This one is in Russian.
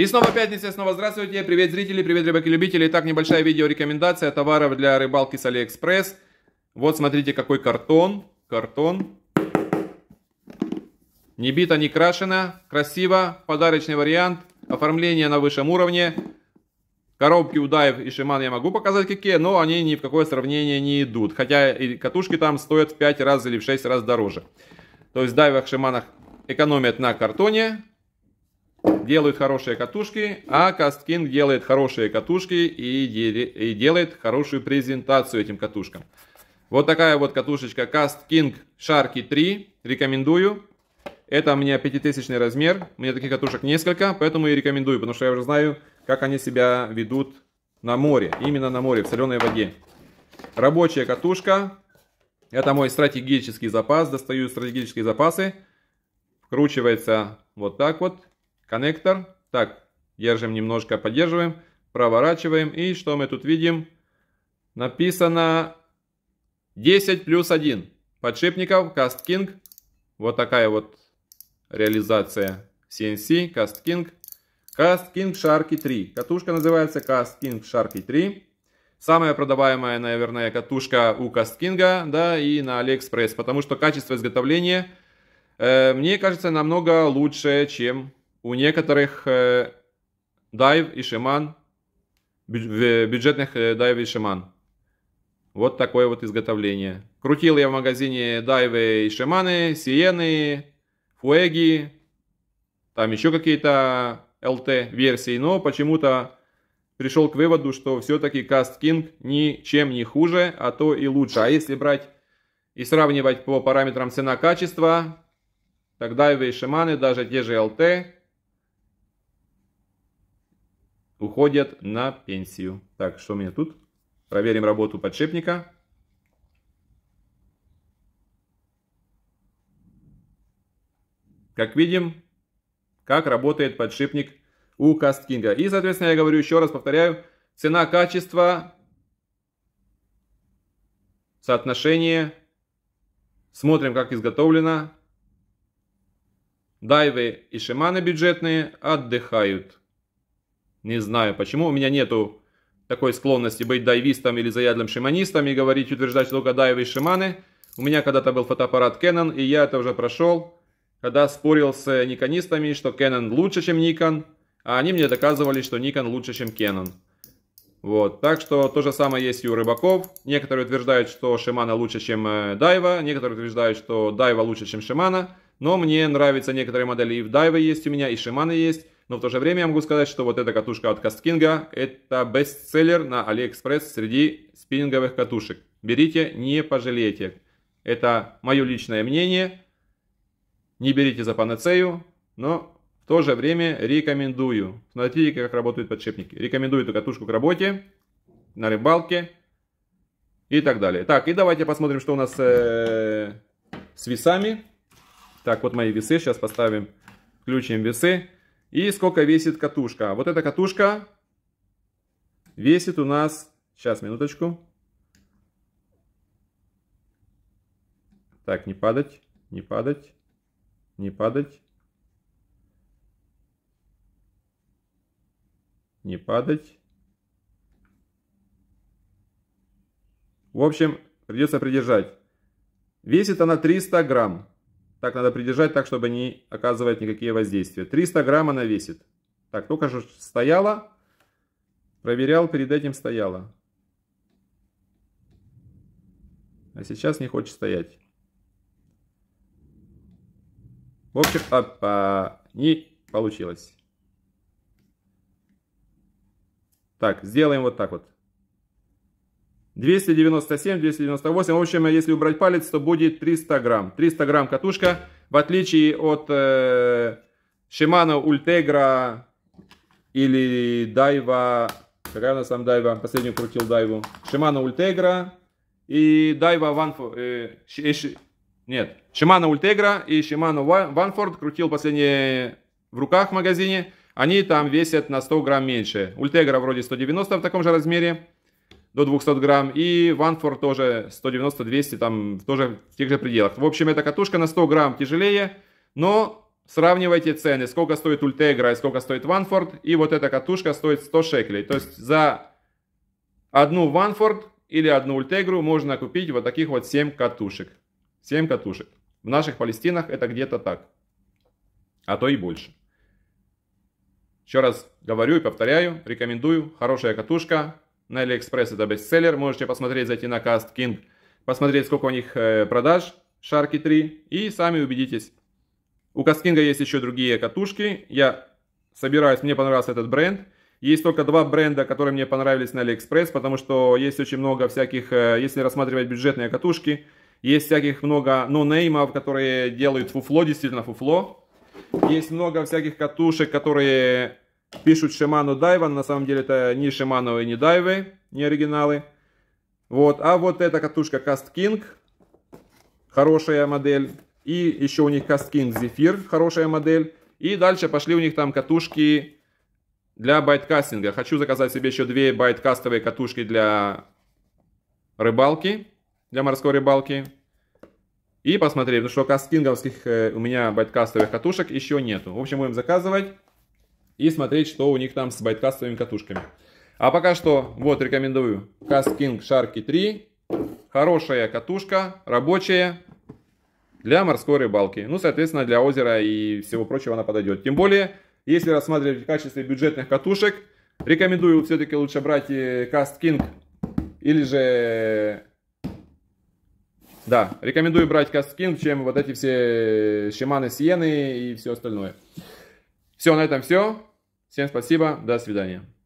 И снова пятница, снова здравствуйте, привет зрители, привет рыбаки-любители. Итак, небольшая видеорекомендация товаров для рыбалки с Алиэкспресс. Вот смотрите, какой картон, картон. Не бито, не крашено, красиво, подарочный вариант, оформление на высшем уровне. Коробки у Дайв и Шиман я могу показать какие, но они ни в какое сравнение не идут. Хотя и катушки там стоят в 5 раз или в 6 раз дороже. То есть в Дайвах, Шиманах экономят на картоне, делают хорошие катушки, а Касткинг делает хорошие катушки и, и делает хорошую презентацию этим катушкам. Вот такая вот катушечка Castking Sharky 3, рекомендую. Это у меня 5000 размер, у меня таких катушек несколько, поэтому и рекомендую, потому что я уже знаю, как они себя ведут на море, именно на море, в соленой воде. Рабочая катушка, это мой стратегический запас, достаю стратегические запасы, вкручивается вот так вот, Коннектор. Так, держим немножко, поддерживаем. Проворачиваем. И что мы тут видим? Написано 10 плюс 1. Подшипников, CastKing. Вот такая вот реализация CNC, CastKing. CastKing Sharky 3. Катушка называется CastKing Sharky 3. Самая продаваемая, наверное, катушка у CastKing, да, и на AliExpress, потому что качество изготовления, э, мне кажется, намного лучше, чем у некоторых э, дайв и шаман, бюджетных э, дайв и шиман Вот такое вот изготовление. Крутил я в магазине дайвы и шиманы сиены, фуэги, там еще какие-то лт версии но почему-то пришел к выводу, что все-таки каст кинг ничем не хуже, а то и лучше. А если брать и сравнивать по параметрам цена-качество, тогда и шиманы даже те же лт уходят на пенсию. Так, что у меня тут? Проверим работу подшипника. Как видим, как работает подшипник у Касткинга. И, соответственно, я говорю еще раз, повторяю, цена-качество, соотношение, смотрим, как изготовлено. Дайвы и шиманы бюджетные отдыхают. Не знаю, почему у меня нету такой склонности быть дайвистом или заядлым шиманистом и говорить, утверждать, что только дайвы и шаманы. У меня когда-то был фотоаппарат Canon, и я это уже прошел, когда спорил с никонистами, что Canon лучше, чем Nikon, а они мне доказывали, что Nikon лучше, чем Canon. Вот, так что то же самое есть и у рыбаков. Некоторые утверждают, что Шимана лучше, чем э, Дайва, некоторые утверждают, что Дайва лучше, чем Шимана, но мне нравятся некоторые модели, и в Дайва есть у меня, и шиманы есть, но в то же время я могу сказать, что вот эта катушка от Касткинга это бестселлер на AliExpress среди спиннинговых катушек. Берите, не пожалеете. Это мое личное мнение. Не берите за панацею, но в то же время рекомендую. Смотрите, как работают подшипники. Рекомендую эту катушку к работе, на рыбалке и так далее. Так, и давайте посмотрим, что у нас э, с весами. Так, вот мои весы. Сейчас поставим, включим весы. И сколько весит катушка. Вот эта катушка весит у нас... Сейчас, минуточку. Так, не падать, не падать, не падать. Не падать. В общем, придется придержать. Весит она 300 грамм. Так, надо придержать так, чтобы не оказывать никакие воздействия. 300 грамм она весит. Так, только же стояла. Проверял, перед этим стояла. А сейчас не хочет стоять. В общем, опа, не получилось. Так, сделаем вот так вот. 297, 298. В общем, если убрать палец, то будет 300 грамм. 300 грамм катушка. В отличие от э, Shimano Ultegra или Дайва... Какая у нас там Дайва? Последнюю крутил Дайву. Shimano Ultegra и Дайва Ванфорд. Э, ш... Нет. Shimano Ultegra и Shimano Ванфорд крутил последние в руках в магазине. Они там весят на 100 грамм меньше. Ультегра вроде 190 в таком же размере до 200 грамм, и Ванфор тоже 190-200, там тоже в тех же пределах. В общем, эта катушка на 100 грамм тяжелее, но сравнивайте цены, сколько стоит Ультегра и сколько стоит Ванфорд, и вот эта катушка стоит 100 шекелей. То есть за одну Ванфорд или одну Ультегру можно купить вот таких вот 7 катушек. 7 катушек. В наших Палестинах это где-то так, а то и больше. Еще раз говорю и повторяю, рекомендую, хорошая катушка, на Алиэкспресс это бестселлер, можете посмотреть, зайти на Cast King, посмотреть, сколько у них э, продаж, Шарки 3, и сами убедитесь. У Каскинга есть еще другие катушки, я собираюсь, мне понравился этот бренд. Есть только два бренда, которые мне понравились на Алиэкспресс, потому что есть очень много всяких, э, если рассматривать бюджетные катушки, есть всяких много нонеймов, которые делают фуфло, действительно фуфло. Есть много всяких катушек, которые Пишут Shimano Daivan, на самом деле это не Shimano и не Daiwa, не оригиналы. Вот, а вот эта катушка Cast King, хорошая модель. И еще у них Cast King Zephyr, хорошая модель. И дальше пошли у них там катушки для байткастинга. Хочу заказать себе еще две байткастовые катушки для рыбалки, для морской рыбалки. И посмотреть, ну что касткинговских э, у меня байткастовых катушек еще нету. В общем, будем заказывать и смотреть, что у них там с байткастовыми катушками. А пока что, вот, рекомендую. Cast King Sharky 3. Хорошая катушка, рабочая, для морской рыбалки. Ну, соответственно, для озера и всего прочего она подойдет. Тем более, если рассматривать в качестве бюджетных катушек, рекомендую все-таки лучше брать Cast э, King или же... Да, рекомендую брать Cast King, чем вот эти все шиманы э, Сиены и все остальное. Все, на этом все. Всем спасибо, до свидания.